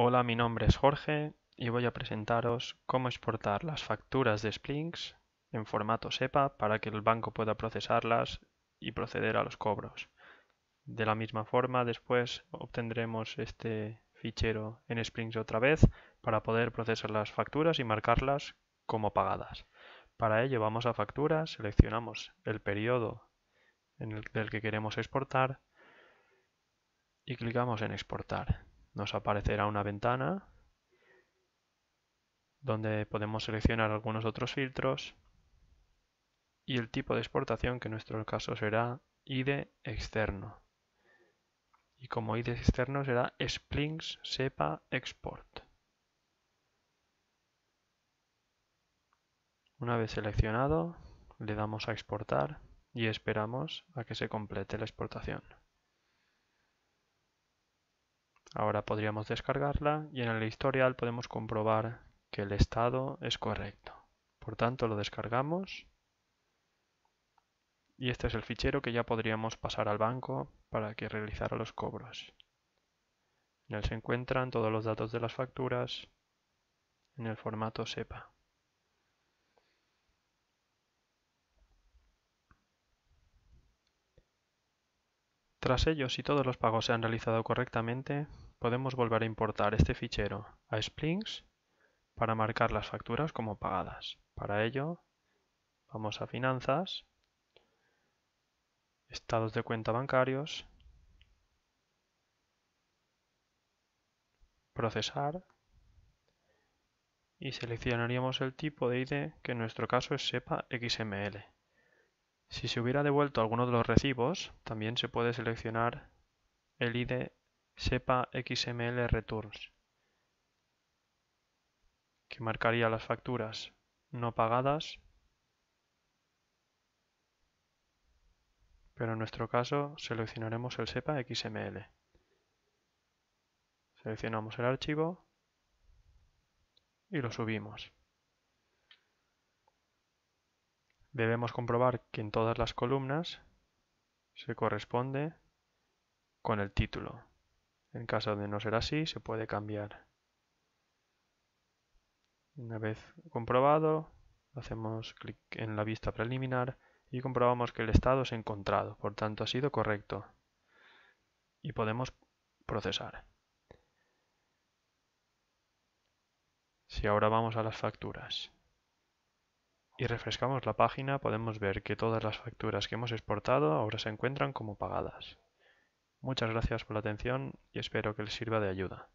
Hola, mi nombre es Jorge y voy a presentaros cómo exportar las facturas de Splinks en formato SEPA para que el banco pueda procesarlas y proceder a los cobros. De la misma forma, después obtendremos este fichero en Splinks otra vez para poder procesar las facturas y marcarlas como pagadas. Para ello vamos a facturas, seleccionamos el periodo en el del que queremos exportar y clicamos en exportar nos aparecerá una ventana donde podemos seleccionar algunos otros filtros y el tipo de exportación que en nuestro caso será ID externo. Y como ID externo será Splinks SEPA Export. Una vez seleccionado, le damos a exportar y esperamos a que se complete la exportación. Ahora podríamos descargarla y en el historial podemos comprobar que el estado es correcto. Por tanto, lo descargamos y este es el fichero que ya podríamos pasar al banco para que realizara los cobros. En él se encuentran todos los datos de las facturas en el formato SEPA. Tras ello, si todos los pagos se han realizado correctamente, podemos volver a importar este fichero a Splinks para marcar las facturas como pagadas. Para ello, vamos a Finanzas, Estados de cuenta bancarios, Procesar y seleccionaríamos el tipo de ID que en nuestro caso es SEPA XML. Si se hubiera devuelto alguno de los recibos, también se puede seleccionar el ID SEPA XML Returns, que marcaría las facturas no pagadas, pero en nuestro caso seleccionaremos el SEPA XML. Seleccionamos el archivo y lo subimos. debemos comprobar que en todas las columnas se corresponde con el título. En caso de no ser así, se puede cambiar. Una vez comprobado, hacemos clic en la vista preliminar y comprobamos que el estado es encontrado, por tanto ha sido correcto. Y podemos procesar. Si ahora vamos a las facturas y refrescamos la página podemos ver que todas las facturas que hemos exportado ahora se encuentran como pagadas. Muchas gracias por la atención y espero que les sirva de ayuda.